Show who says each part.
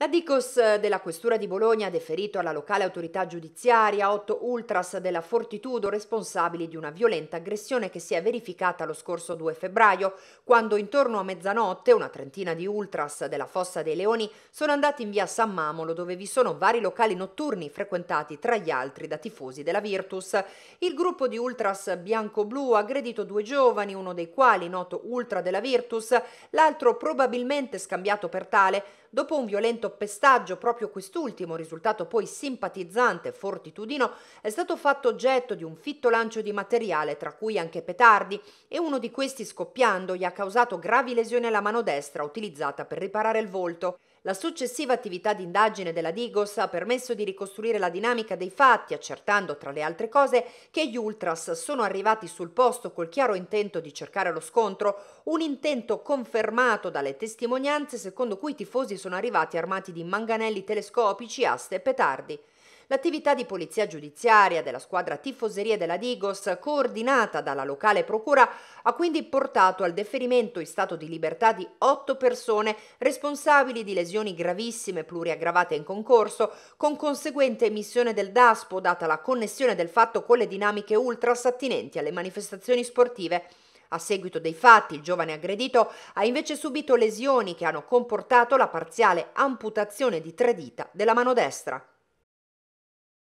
Speaker 1: La Dicos eh, della Questura di Bologna ha deferito alla locale autorità giudiziaria otto ultras della Fortitudo responsabili di una violenta aggressione che si è verificata lo scorso 2 febbraio, quando intorno a mezzanotte una trentina di ultras della Fossa dei Leoni sono andati in via San Mamolo dove vi sono vari locali notturni frequentati tra gli altri da tifosi della Virtus. Il gruppo di ultras bianco-blu ha aggredito due giovani, uno dei quali noto ultra della Virtus, l'altro probabilmente scambiato per tale, dopo un violento pestaggio, proprio quest'ultimo, risultato poi simpatizzante Fortitudino, è stato fatto oggetto di un fitto lancio di materiale, tra cui anche petardi, e uno di questi scoppiando gli ha causato gravi lesioni alla mano destra utilizzata per riparare il volto. La successiva attività d'indagine della Digos ha permesso di ricostruire la dinamica dei fatti, accertando tra le altre cose che gli ultras sono arrivati sul posto col chiaro intento di cercare lo scontro, un intento confermato dalle testimonianze secondo cui i tifosi sono arrivati armati armati di manganelli telescopici, aste e petardi. L'attività di polizia giudiziaria della squadra tifoserie della Digos, coordinata dalla locale procura, ha quindi portato al deferimento in stato di libertà di otto persone responsabili di lesioni gravissime pluriaggravate in concorso, con conseguente emissione del DASPO data la connessione del fatto con le dinamiche ultras attinenti alle manifestazioni sportive. A seguito dei fatti, il giovane aggredito ha invece subito lesioni che hanno comportato la parziale amputazione di tre dita della mano destra.